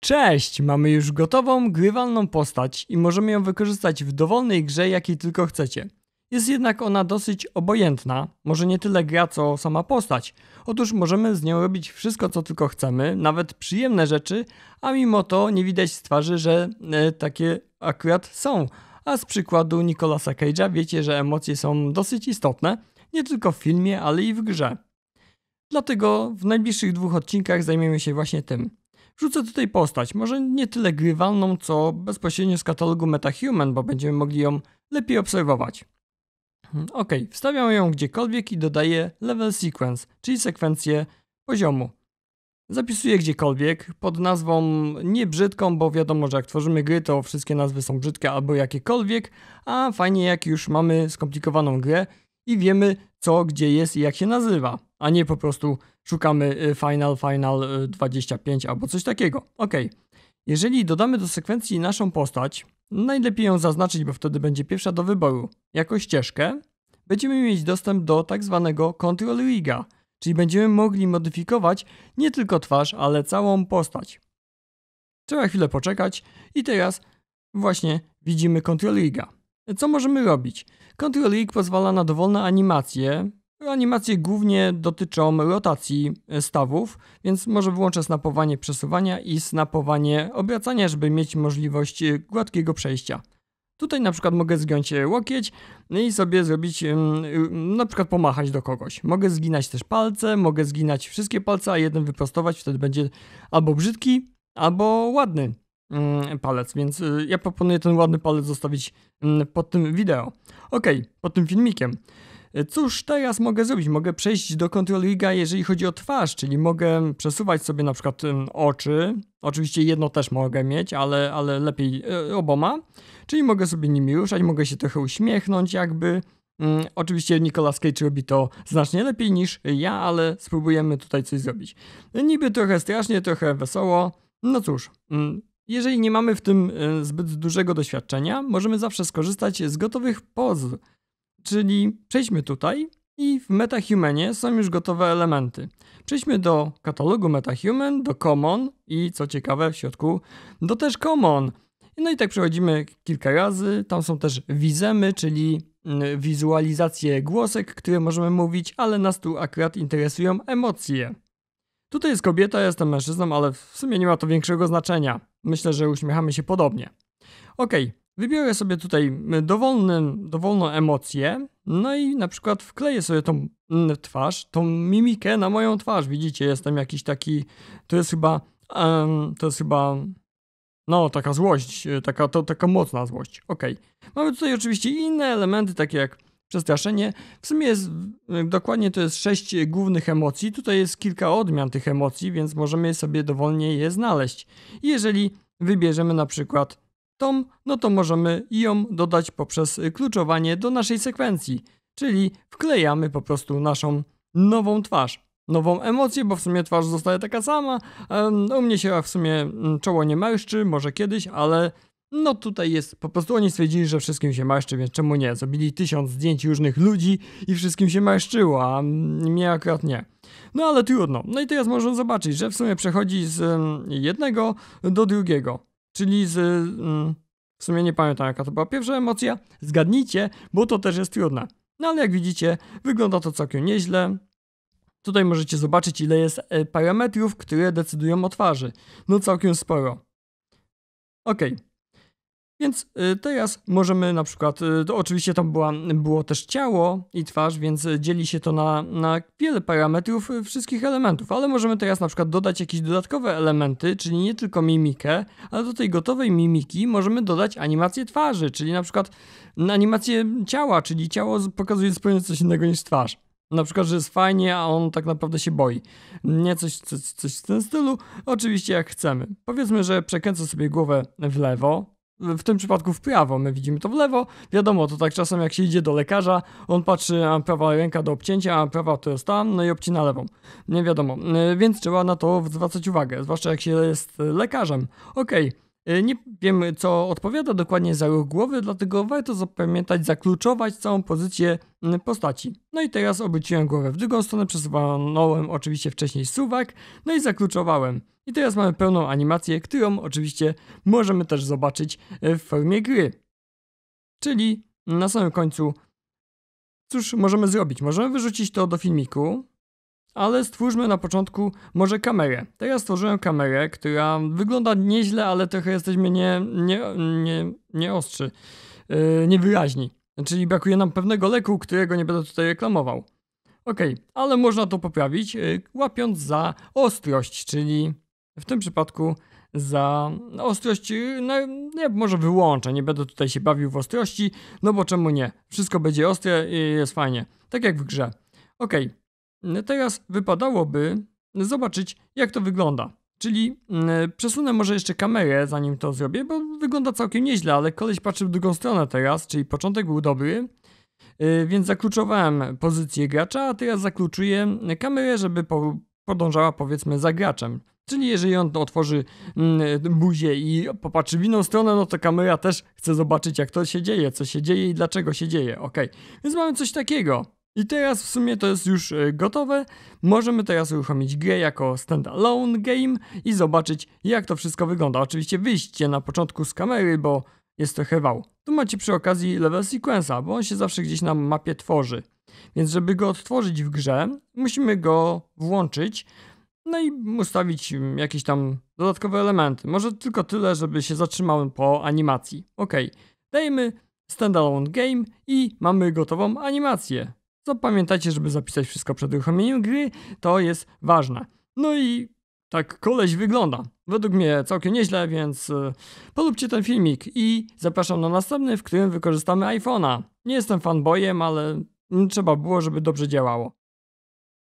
Cześć! Mamy już gotową, grywalną postać i możemy ją wykorzystać w dowolnej grze, jakiej tylko chcecie. Jest jednak ona dosyć obojętna, może nie tyle gra, co sama postać. Otóż możemy z nią robić wszystko, co tylko chcemy, nawet przyjemne rzeczy, a mimo to nie widać z twarzy, że e, takie akurat są. A z przykładu Nicolasa Cage'a wiecie, że emocje są dosyć istotne, nie tylko w filmie, ale i w grze. Dlatego w najbliższych dwóch odcinkach zajmiemy się właśnie tym. Rzucę tutaj postać, może nie tyle grywalną, co bezpośrednio z katalogu MetaHuman, bo będziemy mogli ją lepiej obserwować. Hmm, ok, wstawiam ją gdziekolwiek i dodaję level sequence, czyli sekwencję poziomu. Zapisuję gdziekolwiek pod nazwą niebrzydką, bo wiadomo, że jak tworzymy gry, to wszystkie nazwy są brzydkie albo jakiekolwiek, a fajnie jak już mamy skomplikowaną grę i wiemy co, gdzie jest i jak się nazywa a nie po prostu szukamy y, final, final 25 y, albo coś takiego. Ok, jeżeli dodamy do sekwencji naszą postać, najlepiej ją zaznaczyć, bo wtedy będzie pierwsza do wyboru, jako ścieżkę, będziemy mieć dostęp do tak zwanego Control Riga, czyli będziemy mogli modyfikować nie tylko twarz, ale całą postać. Trzeba chwilę poczekać i teraz właśnie widzimy Control Riga. Co możemy robić? Control Rig pozwala na dowolne animacje, Animacje głównie dotyczą rotacji e, stawów, więc może wyłączę snapowanie przesuwania i snapowanie obracania, żeby mieć możliwość e, gładkiego przejścia. Tutaj na przykład mogę zgiąć e, łokieć i sobie zrobić, na przykład pomachać do kogoś. Mogę zginać też palce, mogę zginać wszystkie palce, a jeden wyprostować, wtedy będzie albo brzydki, albo ładny mm, palec, więc ja proponuję ten ładny palec zostawić mm, pod tym wideo. Ok, pod tym filmikiem. Cóż teraz mogę zrobić? Mogę przejść do Control Riga, jeżeli chodzi o twarz, czyli mogę przesuwać sobie na przykład oczy. Oczywiście jedno też mogę mieć, ale, ale lepiej e, oboma. Czyli mogę sobie nimi ruszać, mogę się trochę uśmiechnąć jakby. Mm, oczywiście Nicolas Cage robi to znacznie lepiej niż ja, ale spróbujemy tutaj coś zrobić. Niby trochę strasznie, trochę wesoło. No cóż, mm, jeżeli nie mamy w tym e, zbyt dużego doświadczenia, możemy zawsze skorzystać z gotowych poz Czyli przejdźmy tutaj i w MetaHumanie są już gotowe elementy. Przejdźmy do katalogu MetaHuman, do Common i co ciekawe w środku do też Common. No i tak przechodzimy kilka razy. Tam są też wizemy, czyli mm, wizualizacje głosek, które możemy mówić, ale nas tu akurat interesują emocje. Tutaj jest kobieta, jestem mężczyzną, ale w sumie nie ma to większego znaczenia. Myślę, że uśmiechamy się podobnie. Ok, Wybiorę sobie tutaj dowolne, dowolną emocję, no i na przykład wkleję sobie tą twarz, tą mimikę na moją twarz. Widzicie, jestem jakiś taki, to jest chyba, um, to jest chyba, no taka złość, e, taka, to, taka mocna złość. Ok. Mamy tutaj oczywiście inne elementy, takie jak przestraszenie. W sumie jest, dokładnie to jest sześć głównych emocji. Tutaj jest kilka odmian tych emocji, więc możemy sobie dowolnie je znaleźć. I jeżeli wybierzemy na przykład tom, no to możemy ją dodać poprzez kluczowanie do naszej sekwencji, czyli wklejamy po prostu naszą nową twarz. Nową emocję, bo w sumie twarz zostaje taka sama. U mnie się w sumie mm, czoło nie męszczy, może kiedyś, ale no tutaj jest, po prostu oni stwierdzili, że wszystkim się męszczy, więc czemu nie? Zrobili tysiąc zdjęć różnych ludzi i wszystkim się męszczyło, a mnie akurat nie. No ale trudno. No i teraz możemy zobaczyć, że w sumie przechodzi z mm, jednego do drugiego czyli z. Mm, w sumie nie pamiętam, jaka to była pierwsza emocja. Zgadnijcie, bo to też jest trudne. No ale jak widzicie, wygląda to całkiem nieźle. Tutaj możecie zobaczyć, ile jest e, parametrów, które decydują o twarzy. No całkiem sporo. Okej, okay. Więc y, teraz możemy na przykład, y, to oczywiście tam była, było też ciało i twarz, więc y, dzieli się to na, na wiele parametrów wszystkich elementów, ale możemy teraz na przykład dodać jakieś dodatkowe elementy, czyli nie tylko mimikę, ale do tej gotowej mimiki możemy dodać animację twarzy, czyli na przykład animację ciała, czyli ciało pokazuje zupełnie coś innego niż twarz. Na przykład, że jest fajnie, a on tak naprawdę się boi. Nie coś, coś, coś w tym stylu. Oczywiście jak chcemy. Powiedzmy, że przekręcę sobie głowę w lewo, w tym przypadku w prawo, my widzimy to w lewo. Wiadomo, to tak czasem jak się idzie do lekarza, on patrzy, a prawa ręka do obcięcia, a prawa to jest tam, no i obcina lewą. Nie wiadomo, yy, więc trzeba na to zwracać uwagę, zwłaszcza jak się jest lekarzem. Okej. Okay. E, nie wiemy, co odpowiada dokładnie za ruch głowy, dlatego warto zapamiętać, zakluczować całą pozycję postaci. No i teraz obróciłem głowę w drugą stronę, przesuwałem oczywiście wcześniej suwak, no i zakluczowałem. I teraz mamy pełną animację, którą oczywiście możemy też zobaczyć e, w formie gry. Czyli na samym końcu, cóż możemy zrobić? Możemy wyrzucić to do filmiku, ale stwórzmy na początku może kamerę. Teraz stworzyłem kamerę, która wygląda nieźle, ale trochę jesteśmy nie, nie, nie, nie ostrzy, yy, e, niewyraźni. Czyli brakuje nam pewnego leku, którego nie będę tutaj reklamował. Ok, ale można to poprawić e, łapiąc za ostrość, czyli w tym przypadku za ostrość, no, no ja może wyłączę, nie będę tutaj się bawił w ostrości, no bo czemu nie? Wszystko będzie ostre i jest fajnie, tak jak w grze. Ok, Teraz wypadałoby zobaczyć, jak to wygląda. Czyli mm, przesunę może jeszcze kamerę, zanim to zrobię, bo wygląda całkiem nieźle, ale koleś patrzy w drugą stronę teraz, czyli początek był dobry, y, więc zakluczowałem pozycję gracza, a teraz zakluczuję kamerę, żeby podążała powiedzmy za graczem. Czyli jeżeli on otworzy mm, buzię i popatrzy w inną stronę, no to kamera też chce zobaczyć jak to się dzieje, co się dzieje i dlaczego się dzieje, ok. Więc mamy coś takiego. I teraz w sumie to jest już e, gotowe. Możemy teraz uruchomić grę jako standalone game i zobaczyć jak to wszystko wygląda. Oczywiście wyjście na początku z kamery, bo jest to wał. Tu macie przy okazji level sequence'a, bo on się zawsze gdzieś na mapie tworzy. Więc żeby go odtworzyć w grze, musimy go włączyć, no i ustawić mm, jakieś tam dodatkowe elementy. Może tylko tyle, żeby się zatrzymał po animacji. Ok, dajemy standalone game i mamy gotową animację to pamiętajcie, żeby zapisać wszystko przed uruchomieniem gry, to jest ważne. No i tak koleś wygląda. Według mnie całkiem nieźle, więc e, polubcie ten filmik i zapraszam na następny, w którym wykorzystamy iPhone'a. Nie jestem fanboyem, ale trzeba było, żeby dobrze działało.